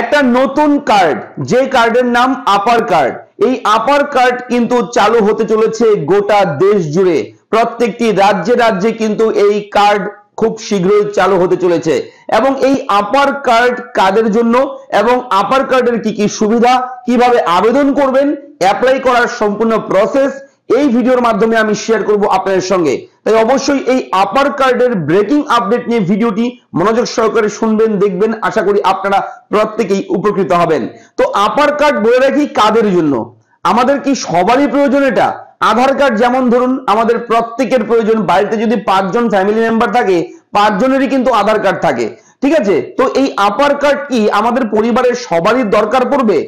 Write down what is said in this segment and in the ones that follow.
একটা নতুন কার্ড যে কার্ডের নাম আপার কার্ড এই আপার কার্ড কিন্তু চালু হতে চলেছে গোটা দেশ জুড়ে প্রত্যেকটি রাজ্যে রাজ্যে কিন্তু এই কার্ড খুব শীঘ্রই চালু হতে চলেছে এবং এই আপার কার্ড কাদের জন্য এবং আপার কার্ডের কি কি সুবিধা কিভাবে আবেদন করবেন অ্যাপ্লাই করার সম্পূর্ণ প্রসেস এই ভিডিওর মাধ্যমে আমি শেয়ার করব আপনাদের সঙ্গে তাই অবশ্যই এই আপার কার্ডের ব্রেকিং আপডেট নিয়ে ভিডিওটি মনোযোগ সহকারে শুনবেন দেখবেন আশা করি আপনারা প্রত্যেকেই উপকৃত হবেন তো আপার কার্ড বলে রাখি কাদের জন্য আমাদের কি সবারই প্রয়োজন এটা আধার কার্ড যেমন ধরুন আমাদের প্রত্যেকের প্রয়োজন বাড়িতে যদি পাঁচজন ফ্যামিলি মেম্বার থাকে পাঁচজনেরই কিন্তু আধার কার্ড থাকে ঠিক আছে তো এই আপার কার্ড কি আমাদের পরিবারের সবারই দরকার পড়বে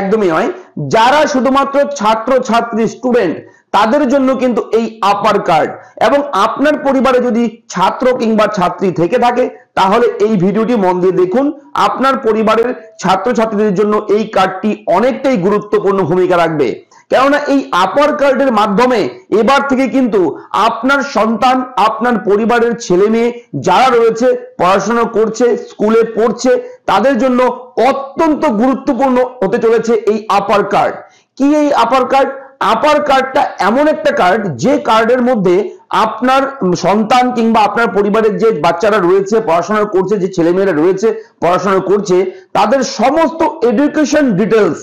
একদমই নয় যারা শুধুমাত্র ছাত্র ছাত্রী স্টুডেন্ট তাদের জন্য কিন্তু এই আপার কার্ড এবং আপনার পরিবারে যদি ছাত্র কিংবা ছাত্রী থেকে থাকে তাহলে এই ভিডিওটি মন দিয়ে দেখুন আপনার পরিবারের ছাত্রছাত্রীদের জন্য এই কার্ডটি অনেকটাই গুরুত্বপূর্ণ ভূমিকা রাখবে কেননা এই আপার কার্ডের মাধ্যমে এবার থেকে কিন্তু আপনার সন্তান আপনার পরিবারের ছেলে মেয়ে যারা রয়েছে পড়াশোনা করছে স্কুলে পড়ছে তাদের জন্য অত্যন্ত গুরুত্বপূর্ণ হতে চলেছে এই আপার কার্ড কি এই আপার কার্ড আপার কার্ডটা এমন একটা কার্ড যে কার্ডের মধ্যে আপনার সন্তান কিংবা আপনার পরিবারের যে বাচ্চারা রয়েছে পড়াশোনা করছে যে ছেলেমেয়েরা রয়েছে পড়াশোনা করছে তাদের সমস্ত এডুকেশন ডিটেলস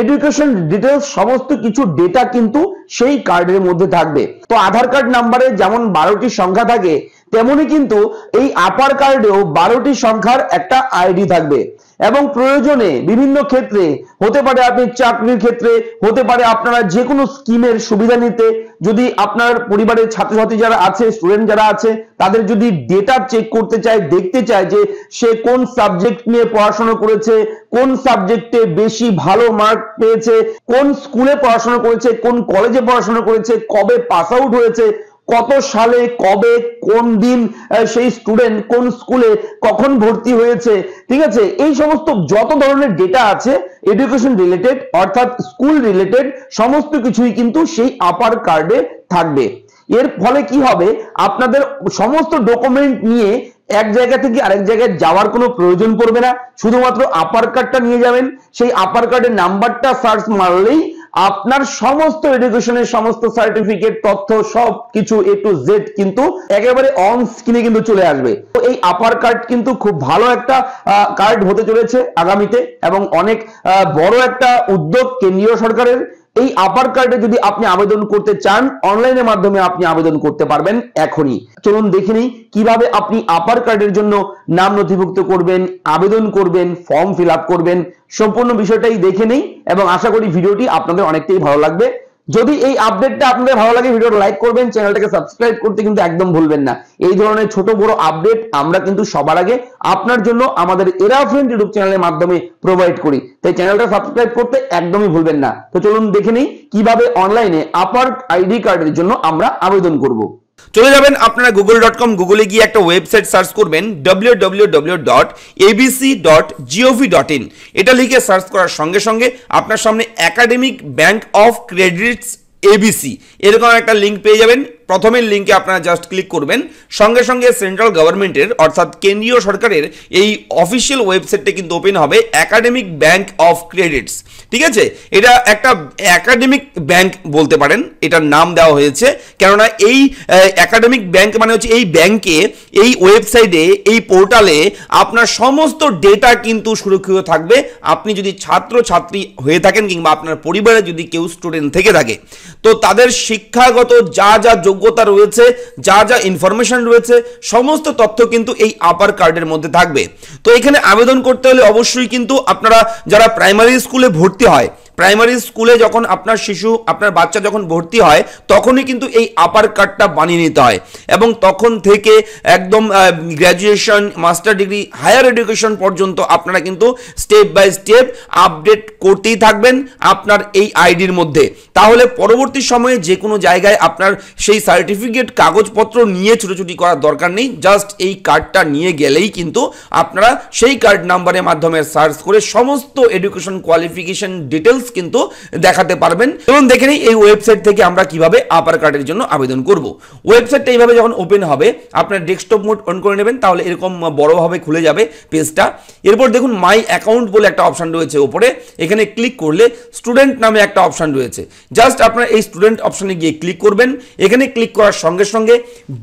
এডুকেশন ডিটেলস সমস্ত কিছু ডেটা কিন্তু সেই কার্ডের মধ্যে থাকবে তো আধার কার্ড নাম্বারে যেমন বারোটি সংখ্যা থাকে তেমনি কিন্তু এই আপার কার্ডেও বারোটি সংখ্যার একটা আইডি থাকবে এবং প্রয়োজনে বিভিন্ন ক্ষেত্রে হতে পারে আপনি চাকরির ক্ষেত্রে হতে পারে আপনারা যে কোনো স্কিমের সুবিধা নিতে যদি আপনার পরিবারের ছাত্রছাত্রী যারা আছে স্টুডেন্ট যারা আছে তাদের যদি ডেটা চেক করতে চায় দেখতে চায় যে সে কোন সাবজেক্ট নিয়ে পড়াশোনা করেছে কোন সাবজেক্টে বেশি ভালো মার্ক পেয়েছে কোন স্কুলে পড়াশোনা করেছে কোন কলেজে পড়াশোনা করেছে কবে পাস আউট হয়েছে কত সালে কবে কোন দিন সেই স্টুডেন্ট কোন স্কুলে কখন ভর্তি হয়েছে ঠিক আছে এই সমস্ত যত ধরনের ডেটা আছে এডুকেশন রিলেটেড অর্থাৎ স্কুল রিলেটেড সমস্ত কিছুই কিন্তু সেই আপার কার্ডে থাকবে এর ফলে কি হবে আপনাদের সমস্ত ডকুমেন্ট নিয়ে এক জায়গা থেকে আরেক জায়গায় যাওয়ার কোনো প্রয়োজন পড়বে না শুধুমাত্র আপার কার্ডটা নিয়ে যাবেন সেই আপার কার্ডের নাম্বারটা সার্চ মারলেই আপনার সমস্ত এডুকেশনের সমস্ত সার্টিফিকেট তথ্য সব কিছু এ টু জেড কিন্তু একেবারে অন স্ক্রিনে কিন্তু চলে আসবে তো এই আপার কার্ড কিন্তু খুব ভালো একটা কার্ড হতে চলেছে আগামীতে এবং অনেক বড় একটা উদ্যোগ কেন্দ্রীয় সরকারের এই আপার কার্ডে যদি আপনি আবেদন করতে চান অনলাইনের মাধ্যমে আপনি আবেদন করতে পারবেন এখনই চলুন দেখে নিই কিভাবে আপনি আপার কার্ডের জন্য নাম নথিভুক্ত করবেন আবেদন করবেন ফর্ম ফিল করবেন সম্পূর্ণ বিষয়টাই দেখে নিই এবং আশা করি ভিডিওটি আপনাদের অনেকটাই ভালো লাগবে যদি এই আপডেটটা আপনাদের ভালো লাগে ভিডিও লাইক করবেন চ্যানেলটাকে সাবস্ক্রাইব করতে কিন্তু একদম ভুলবেন না এই ধরনের ছোট বড় আপডেট আমরা কিন্তু সবার আগে আপনার জন্য আমাদের এরা ফ্রেন্ড ইউটিউব চ্যানেলের মাধ্যমে প্রোভাইড করি তাই চ্যানেলটা সাবস্ক্রাইব করতে একদমই ভুলবেন না তো চলুন দেখে নিই কিভাবে অনলাইনে আপার আইডি কার্ডের জন্য আমরা আবেদন করবো চলে যাবেন আপনারা গুগল ডট কম গুগলে গিয়ে একটা ওয়েবসাইট সার্চ করবেন W W dot dot gov dot in এটা লিখে সার্চ করার সঙ্গে সঙ্গে আপনার সামনে academic bank of credits ABC এরকম একটা লিঙ্ক পেয়ে যাবেন প্রথমের লিঙ্কে আপনারা জাস্ট ক্লিক করবেন সঙ্গে সঙ্গে সেন্ট্রাল গভর্নমেন্টের অর্থাৎ কেন্দ্রীয় সরকারের এই অফিসিয়াল ওয়েবসাইটটা কিন্তু ওপেন হবে একাডেমিক ব্যাংক অফ ক্রেডিটস ঠিক আছে এটা একটা একাডেমিক ব্যাংক বলতে পারেন এটার নাম দেওয়া হয়েছে কেননা এই একাডেমিক ব্যাংক মানে হচ্ছে এই ব্যাংকে এই ওয়েবসাইটে এই পোর্টালে আপনার সমস্ত ডেটা কিন্তু সুরক্ষিত থাকবে আপনি যদি ছাত্র ছাত্রী হয়ে থাকেন কিংবা আপনার পরিবারে যদি কেউ স্টুডেন্ট থেকে থাকে তো তাদের শিক্ষাগত যা যা যোগ্য যোগ্যতা রয়েছে যা যা ইনফরমেশন রয়েছে সমস্ত তথ্য কিন্তু এই আপার কার্ডের মধ্যে থাকবে তো এখানে আবেদন করতে হলে অবশ্যই কিন্তু আপনারা যারা প্রাইমারি স্কুলে ভর্তি হয় প্রাইমারি স্কুলে যখন আপনার শিশু আপনার বাচ্চা যখন ভর্তি হয় তখনই কিন্তু এই আপার কার্ডটা বানিয়ে নিতে হয় এবং তখন থেকে একদম graduation master degree higher education পর্যন্ত আপনারা কিন্তু স্টেপ বাই স্টেপ আপডেট করতেই থাকবেন আপনার এই আইডির মধ্যে তাহলে পরবর্তী সময়ে যে কোনো জায়গায় আপনার সেই সার্টিফিকেট কাগজপত্র নিয়ে ছুটোছুটি করার দরকার নেই জাস্ট এই কার্ডটা নিয়ে গেলেই কিন্তু আপনারা সেই কার্ড নাম্বারের মাধ্যমে সার্চ করে সমস্ত এডুকেশন কোয়ালিফিকেশন ডিটেলস কিন্তু দেখাতে পারবেন এবং দেখে নিই এই ওয়েবসাইট থেকে আমরা কিভাবে আপার কার্ডের জন্য আবেদন করব ওয়েবসাইটটা এইভাবে যখন ওপেন হবে আপনার ডেস্কটপ মোড অন করে নেবেন তাহলে এরকম বড়োভাবে খুলে যাবে পেজটা এরপর দেখুন মাই অ্যাকাউন্ট বলে একটা অপশান রয়েছে ওপরে এখানে ক্লিক করলে স্টুডেন্ট নামে একটা অপশান রয়েছে জাস্ট আপনার এই স্টুডেন্ট অপশানে গিয়ে ক্লিক করবেন এখানে ক্লিক করার সঙ্গে সঙ্গে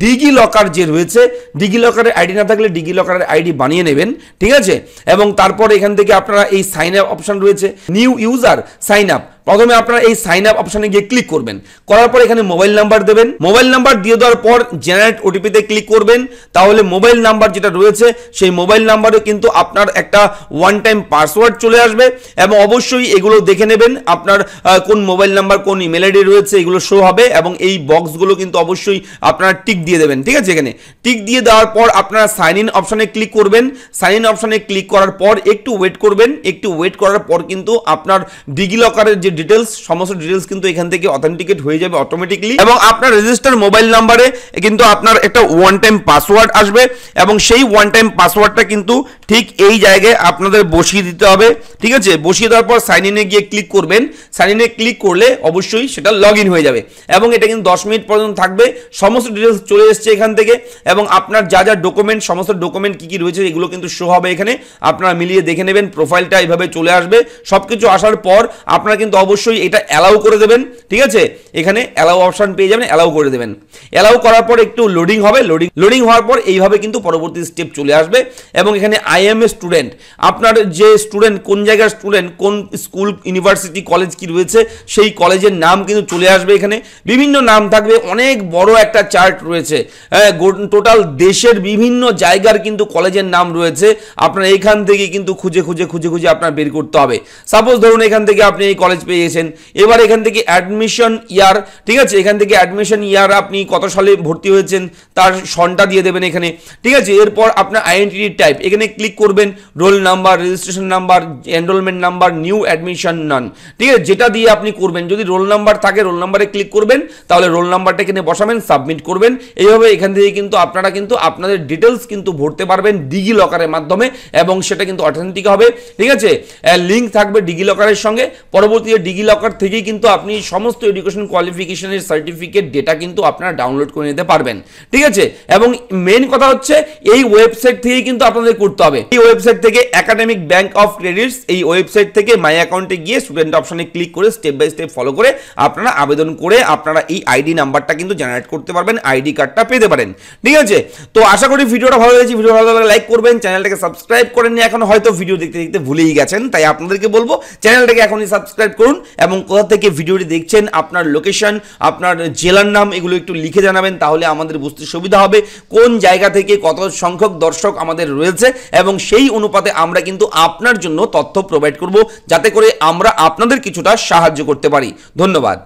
ডিগি লকার যে রয়েছে ডিগি লকারের আইডি না থাকলে ডিগি লকারের আইডি বানিয়ে নেবেন ঠিক আছে এবং তারপর এখান থেকে আপনারা এই সাইন আপ অপশান রয়েছে নিউ ইউজার sign up প্রথমে আপনারা এই সাইন আপ অপশানে গিয়ে ক্লিক করবেন করার পর এখানে মোবাইল নাম্বার দেবেন মোবাইল নাম্বার দিয়ে দেওয়ার পর জেনারেট ওটিপিতে ক্লিক করবেন তাহলে মোবাইল নাম্বার যেটা রয়েছে সেই মোবাইল নাম্বারে কিন্তু আপনার একটা ওয়ান টাইম পাসওয়ার্ড চলে আসবে এবং অবশ্যই এগুলো দেখে নেবেন আপনার কোন মোবাইল নাম্বার কোন ইমেল আইডি রয়েছে এগুলো শো হবে এবং এই বক্সগুলো কিন্তু অবশ্যই আপনারা টিক দিয়ে দেবেন ঠিক আছে এখানে টিক দিয়ে দেওয়ার পর আপনারা সাইন ইন অপশানে ক্লিক করবেন সাইন ইন অপশানে ক্লিক করার পর একটু ওয়েট করবেন একটু ওয়েট করার পর কিন্তু আপনার ডিগি লকারের যে ডিটেলস সমস্ত ডিটেলস কিন্তু এখান থেকে অথেন্টিকেট হয়ে যাবে অটোমেটিকলি এবং আপনার রেজিস্টার মোবাইল নাম্বারে কিন্তু আপনার একটা ওয়ান টাইম পাসওয়ার্ড আসবে এবং সেই ওয়ান টাইম পাসওয়ার্ডটা কিন্তু ঠিক এই জায়গায় আপনাদের বসিয়ে দিতে হবে ঠিক আছে বসিয়ে দেওয়ার পর সাইন ইনে গিয়ে ক্লিক করবেন সাইন ইনে ক্লিক করলে অবশ্যই সেটা লগ হয়ে যাবে এবং এটা কিন্তু দশ মিনিট পর্যন্ত থাকবে সমস্ত ডিটেলস চলে এসছে এখান থেকে এবং আপনার যা যা ডকুমেন্ট সমস্ত ডকুমেন্ট কী কী রয়েছে এগুলো কিন্তু শো হবে এখানে আপনারা মিলিয়ে দেখে নেবেন প্রোফাইলটা এভাবে চলে আসবে সব কিছু আসার পর আপনারা কিন্তু অবশ্যই এটা অ্যালাউ করে দেবেন ঠিক আছে এখানে অ্যালাউ অপশান পেয়ে যাবেন অ্যালাউ করে দেবেন অ্যালাউ করার পর একটু লোডিং হবে লোডিং লোডিং হওয়ার পর এইভাবে কিন্তু পরবর্তী স্টেপ চলে আসবে এবং এখানে আই এম স্টুডেন্ট আপনার যে স্টুডেন্ট কোন জায়গার স্টুডেন্ট কোন স্কুল ইউনিভার্সিটি কলেজ কি রয়েছে সেই কলেজের নাম কিন্তু চলে আসবে এখানে বিভিন্ন নাম থাকবে অনেক বড় একটা চার্ট রয়েছে টোটাল দেশের বিভিন্ন জায়গার কিন্তু কলেজের নাম রয়েছে আপনার এইখান থেকে কিন্তু খুঁজে খুঁজে খুঁজে খুঁজে আপনার বের করতে হবে সাপোজ ধরুন এখান থেকে আপনি এই কলেজ পেয়ে গেছেন এবার এখান থেকে অ্যাডমিশন ইয়ার ঠিক আছে এখান থেকে অ্যাডমিশন ইয়ার আপনি কত সালে ভর্তি হয়েছেন তার সনটা দিয়ে দেবেন এখানে ঠিক আছে এরপর আপনার আইডেন্টিটি টাইপ এখানে ক্লিক করবেন roll number registration number enrolment number new admission none ঠিক আছে যেটা দিয়ে আপনি করবেন যদি রোল নাম্বার থাকে রোল নাম্বারে ক্লিক করবেন তাহলে রোল নাম্বারটা এখানে বসাবেন সাবমিট করবেন এইভাবে এখান থেকে কিন্তু আপনারা কিন্তু আপনাদের ডিটেলস কিন্তু ভরতে পারবেন ডিগি লকারের মাধ্যমে এবং সেটা কিন্তু অথেন্টিক হবে ঠিক আছে লিঙ্ক থাকবে ডিগি লকারের সঙ্গে পরবর্তী গুগলের ডিগি লকার থেকেই কিন্তু আপনি সমস্ত এডুকেশন কোয়ালিফিকেশনের সার্টিফিকেট ডেটা কিন্তু আপনারা ডাউনলোড করে নিতে পারবেন ঠিক আছে এবং মেন কথা হচ্ছে এই ওয়েবসাইট থেকেই কিন্তু আপনাদের করতে হবে এই ওয়েবসাইট থেকে একাডেমিক ব্যাংক অফ ক্রেডিটস এই ওয়েবসাইট থেকে মাই অ্যাকাউন্টে গিয়ে স্টুডেন্ট অপশনে ক্লিক করে স্টেপ বাই স্টেপ ফলো করে আপনারা আবেদন করে আপনারা এই আইডি নাম্বারটা কিন্তু জেনারেট করতে পারবেন আইডি কার্ডটা পেতে পারেন ঠিক আছে তো আশা করি ভিডিওটা ভালো লেগেছে ভিডিও ভালো লাগলে লাইক করবেন চ্যানেলটাকে সাবস্ক্রাইব করেননি এখন হয়তো ভিডিও দেখতে দেখতে ভুলেই গেছেন তাই আপনাদেরকে বলবো চ্যানেলটাকে এখনই সাবস্ক্রাইব করুন করুন এবং কোথা থেকে ভিডিওটি দেখছেন আপনার লোকেশন আপনার জেলার নাম এগুলো একটু লিখে জানাবেন তাহলে আমাদের বুঝতে সুবিধা হবে কোন জায়গা থেকে কত সংখ্যক দর্শক আমাদের রয়েছে এবং সেই অনুপাতে আমরা কিন্তু আপনার জন্য তথ্য প্রোভাইড করব যাতে করে আমরা আপনাদের কিছুটা সাহায্য করতে পারি ধন্যবাদ